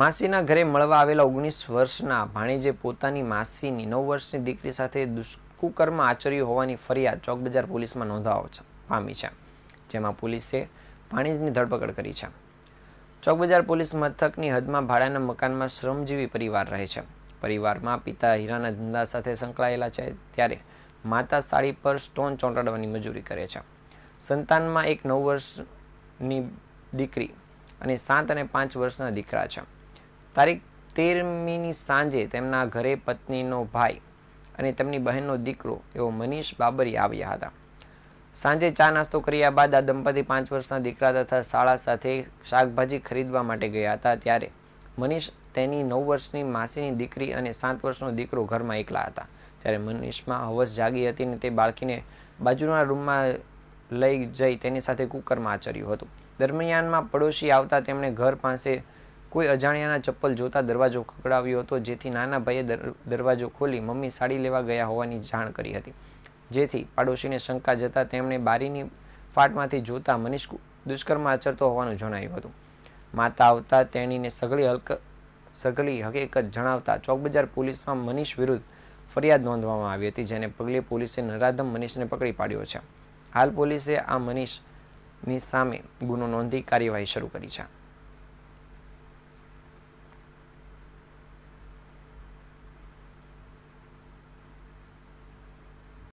માસીના ઘરે મળવા આવેલા ઓગણીસ વર્ષના ભાણેજે પોતાની માસીની નવ વર્ષની દીકરી સાથે દુષ્કુકર્મ આચર્યું હોવાની ફરિયાદ ચોકબજાર પોલીસમાં નોંધાવ પામી છે જેમાં પોલીસે ભાણેજની ધરપકડ કરી છે ચોકબજાર પોલીસ મથકની હદમાં ભાડાના મકાનમાં શ્રમજીવી પરિવાર રહે છે પરિવારમાં પિતા હીરાના ધંધા સાથે સંકળાયેલા છે ત્યારે માતા સાડી પર સ્ટોન ચોંટાડવાની મજૂરી કરે છે સંતાનમાં એક નવ વર્ષની દીકરી અને સાત અને પાંચ વર્ષના દીકરા છે તારીખ તેરમીની સાંજે તેમના ઘરે પત્નીનો ભાઈ અને તેમની બહેનનો દીકરો એવો મનીષ બાબરી આવ્યા હતા સાંજે ચા નાસ્તો કર્યા બાદ આ દંપતી પાંચ વર્ષના દીકરા તથા શાળા સાથે શાકભાજી ખરીદવા માટે ગયા હતા ત્યારે મનીષ તેની નવ વર્ષની માસીની દીકરી અને સાત વર્ષનો દીકરો ઘરમાં એકલા હતા ત્યારે મનીષમાં હવસ જાગી હતી અને તે બાળકીને બાજુના રૂમમાં લઈ જઈ તેની સાથે કુકરમાં આચર્યું હતું દરમિયાનમાં પડોશી આવતા તેમણે ઘર પાસે કોઈ અજાણ્યાના ચપ્પલ જોતા દરવાજો ખકડાવ્યો હતો જેથી નાના ભાઈએ દરવાજો ખોલી મમ્મી સાડી લેવા ગયા હોવાની જાણ કરી હતી જેથી પાડોશીને શંકા જતા તેમણે બારીની ફાટમાંથી જોતા મનીષ દુષ્કર્મ આચરતો હોવાનું જણાવ્યું હતું માતા આવતા તેણીને સઘળી હલક સઘળી હકીકત જણાવતા ચોકબજાર પોલીસમાં મનીષ વિરુદ્ધ ફરિયાદ નોંધવામાં આવી હતી જેને પગલે પોલીસે નરાધમ મનીષને પકડી પાડ્યો છે હાલ પોલીસે આ મનીષની સામે ગુનો નોંધી કાર્યવાહી શરૂ કરી છે